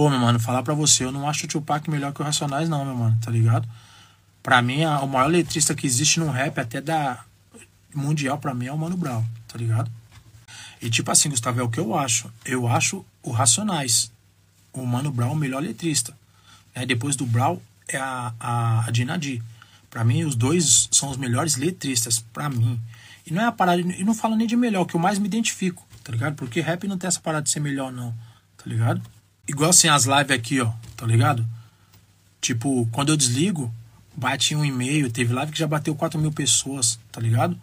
Pô, meu mano, falar pra você, eu não acho o Tupac melhor que o Racionais, não, meu mano, tá ligado? Pra mim, a, o maior letrista que existe no rap, até da mundial, pra mim é o Mano Brown, tá ligado? E tipo assim, Gustavo, é o que eu acho. Eu acho o Racionais, o Mano Brown, o melhor letrista. Né, depois do Brown é a, a, a Dinadi. Pra mim, os dois são os melhores letristas, pra mim. E não é a parada, e não falo nem de melhor, que eu mais me identifico, tá ligado? Porque rap não tem essa parada de ser melhor, não, tá ligado? Igual assim as lives aqui, ó, tá ligado? Tipo, quando eu desligo, bate um e-mail. Teve live que já bateu 4 mil pessoas, tá ligado?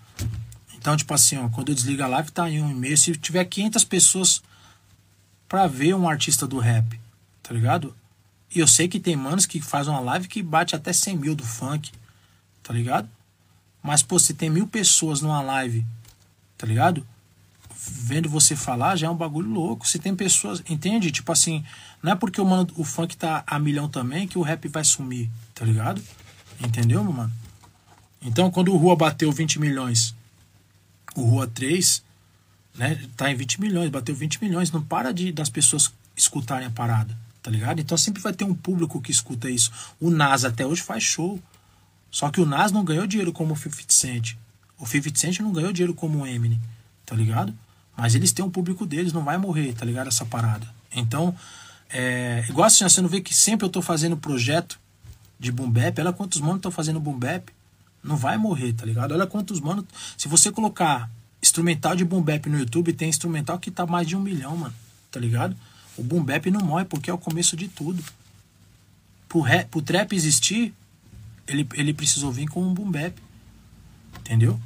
Então, tipo assim, ó, quando eu desligo a live, tá em um e-mail. Se tiver 500 pessoas pra ver um artista do rap, tá ligado? E eu sei que tem manos que faz uma live que bate até 100 mil do funk, tá ligado? Mas, pô, se tem mil pessoas numa live, tá ligado? vendo você falar já é um bagulho louco. Se tem pessoas, entende? Tipo assim, não é porque o, mano, o funk tá a milhão também que o rap vai sumir, tá ligado? Entendeu, meu mano? Então, quando o Rua bateu 20 milhões, o Rua 3, né, tá em 20 milhões, bateu 20 milhões, não para de das pessoas escutarem a parada, tá ligado? Então sempre vai ter um público que escuta isso. O Nas até hoje faz show. Só que o Nas não ganhou dinheiro como o 50 Cent. O 50 Cent não ganhou dinheiro como o Eminem, tá ligado? Mas eles têm um público deles, não vai morrer, tá ligado? Essa parada. Então, é, igual assim, você não vê que sempre eu tô fazendo projeto de boom olha quantos manos estão fazendo boom não vai morrer, tá ligado? Olha quantos manos. Se você colocar instrumental de boom no YouTube, tem instrumental que tá mais de um milhão, mano, tá ligado? O boom não morre porque é o começo de tudo. Pro, rap, pro trap existir, ele, ele precisou vir com um boom entendeu?